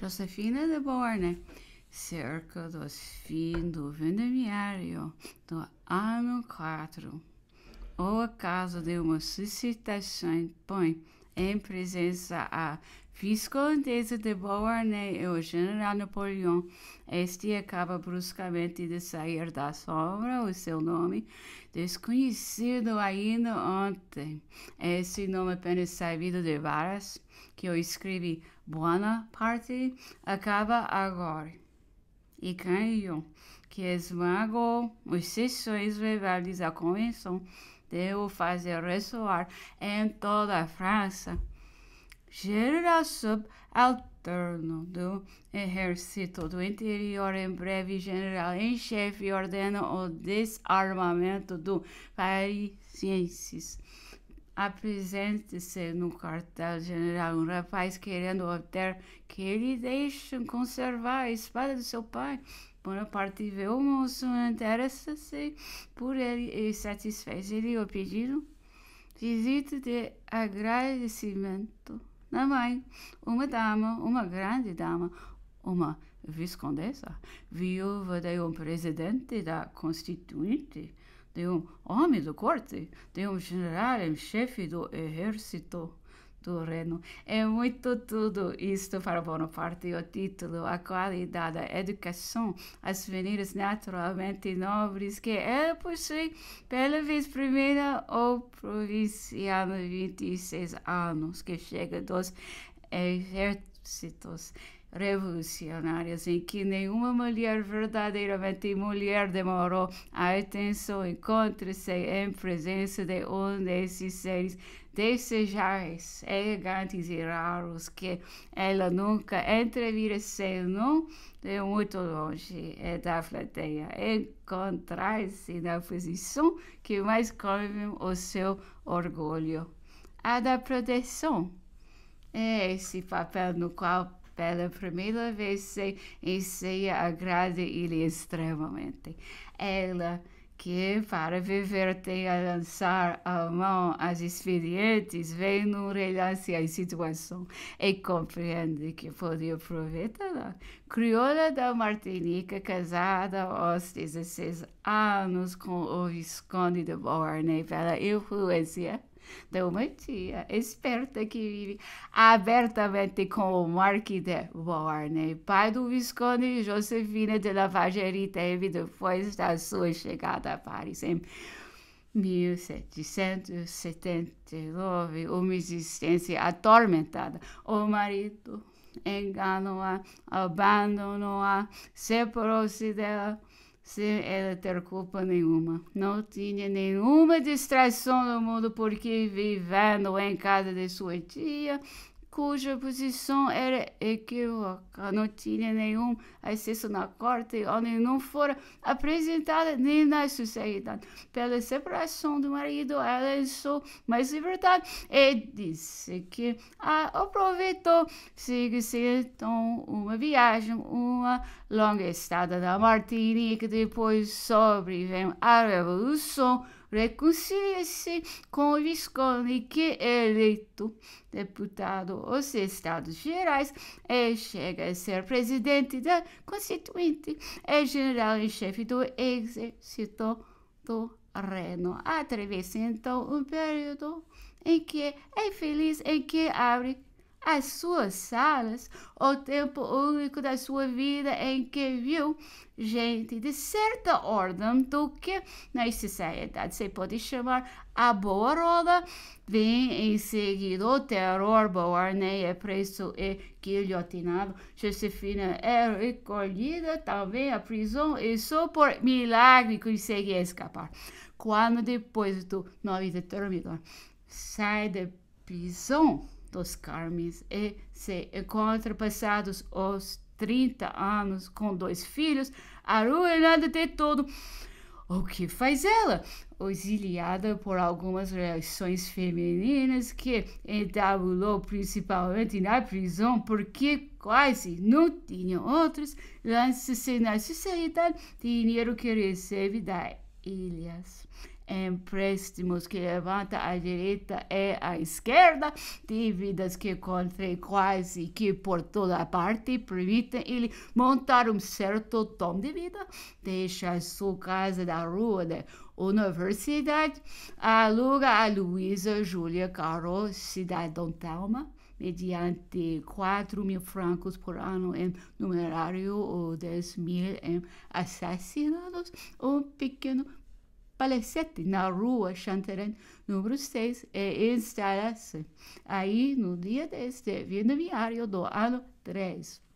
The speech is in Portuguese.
Josefina de Borne, cerca do fim do vindemiário do ano 4. O acaso de uma suscitação põe em presença a Viscontessa de Beauharnais e o general Napoleão. Este acaba bruscamente de sair da sombra, o seu nome, desconhecido ainda ontem. Esse nome apenas sabido de Varas, que eu escrevi parte acaba agora. E creio que esmagou os sessões rebeldes à convenção, deu fazer ressoar em toda a França. Gerará subalterno alterno do exército do interior em breve general em chefe ordena o desarmamento do parisienses apresente-se no quartel general um rapaz querendo obter que ele deixe conservar a espada do seu pai. Bonaparte vê o moço, interessa-se por ele e satisfez ele o pedido. Visita de agradecimento na mãe. Uma dama, uma grande dama, uma viscondessa, viúva de um presidente da Constituinte, de um homem do corte, de um general em chefe do exército do reino. É muito tudo isto para Bonaparte, o título, a qualidade, a educação, as venidas naturalmente nobres que ele é, possui pela vez primeira ou provinciana 26 anos que chega dos exércitos citou revolucionários em que nenhuma mulher verdadeiramente mulher demorou a atenção encontre-se em presença de um desses seres desejáveis, elegantes e raros que ela nunca entrevira não de é muito longe é da plateia. Encontrar-se na posição que mais convém o seu orgulho. A da proteção é esse papel no qual pela primeira vez se enseia a ele extremamente. Ela que para viver tem a lançar a mão às expedientes, vem no relance à situação e compreende que pode aproveitá-la. Crioula da Martinica, casada aos 16 anos com o Visconde de Borne pela influência então, de uma tia esperta que vive abertamente com o Marquis de Warner, pai do Visconde Josefina de Lavagerie, teve depois da sua chegada a Paris em 1779, uma existência atormentada. O marido enganou-a, abandonou-a, separou-se dela sem ela ter culpa nenhuma. Não tinha nenhuma distração no mundo porque vivendo em casa de sua tia, cuja posição era equívoca. Não tinha nenhum acesso na corte, onde não fora apresentada nem na sociedade. Pela separação do marido, ela achou mais liberdade e disse que aproveitou. Seguiu-se então uma viagem, uma longa estada na Martinique, depois sobrevém a Revolução reconcilia-se com o Visconde, que é eleito deputado aos Estados Gerais e é, chega a ser presidente da Constituinte e é general em chefe do Exército do Reino. Atravessa então um período em que é feliz, em que abre as suas salas, o tempo único da sua vida em que viu gente de certa ordem do que na sociedade se pode chamar a boa roda, vem em seguida o terror boa é preso e guilhotinado, Josefina é recolhida, também à prisão e só por milagre consegue escapar. Quando depois do nove de terminar, sai da prisão, dos Carmes e se encontra passados os 30 anos com dois filhos, arruinada de todo. O que faz ela? Auxiliada por algumas reações femininas que entabulou principalmente na prisão, porque quase não tinha outros, lança-se na sociedade dinheiro que recebe da Ilhas empréstimos que levanta a direita e a esquerda, dívidas que contrai quase que por toda parte, permitem-lhe montar um certo tom de vida, deixa sua casa da rua da universidade, aluga a Luísa Júlia Caro, de Thelma, mediante 4 mil francos por ano em numerário ou 10 mil em assassinados, um pequeno Palacete, na rua Chantaran, número 6, e instala-se aí no dia deste, vindo do ano 3.